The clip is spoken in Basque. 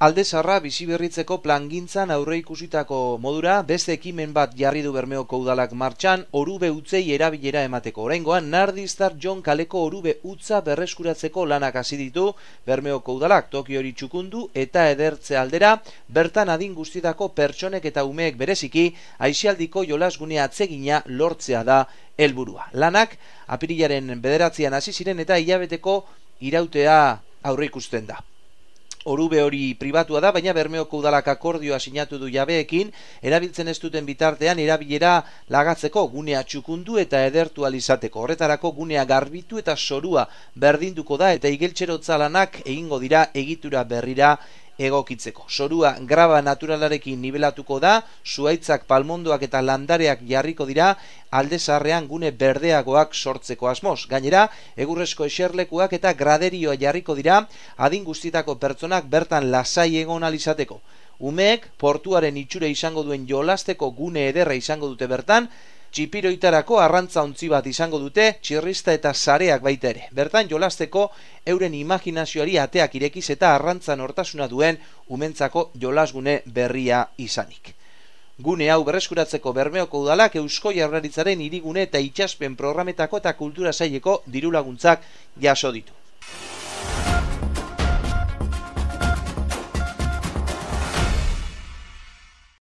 Alde bizi berritzeko plangintzan aurre ikusitako modura, beste ekimen bat jarri du bermeoko udalak martxan, orube utzei erabilera emateko. Horengoan, nardistar John kaleko orube utza berreskuratzeko lanak hasi ditu bermeoko udalak toki hori txukundu eta edertze aldera, bertan adin guztietako pertsonek eta umeek bereziki, aixaldiko jolasgunea atzegina lortzea da helburua. Lanak, apirilaren bederatzean hasi ziren eta hilabeteko irautea aurre ikusten da orube hori pribatua da, baina bermeoko udalak akordioa sinatu du jabeekin, erabiltzen ez duten bitartean erabilera lagatzeko gunea txukundu eta edertu alizateko. Horretarako gunea garbitu eta sorua berdinduko da eta igeltxerotzalanak egingo dira egitura berrira egokitzeko. Sorua graba naturalarekin nibelatuko da, zuaitzak palmondoak eta landareak jarriko dira, alde gune berdeagoak sortzeko asmoz. Gainera, egurrezko eserlekuak eta graderioa jarriko dira, adin guztitako pertsonak bertan lasai egon alizateko. Umeek, portuaren itxure izango duen jolasteko gune ederra izango dute bertan, Txipiroitarako arrantza ontzi bat izango dute, txirrista eta sareak baita ere. Bertan jolasteko euren imaginazioari ateak irekiz eta arrantza nortasuna duen umentzako jolasgune berria izanik. Gune hau berreskuratzeko bermeoko udalak Eusko Jaurlaritzaren hirigune eta itxaspen programetako eta kultura saileko dirulaguntzak jaso ditu.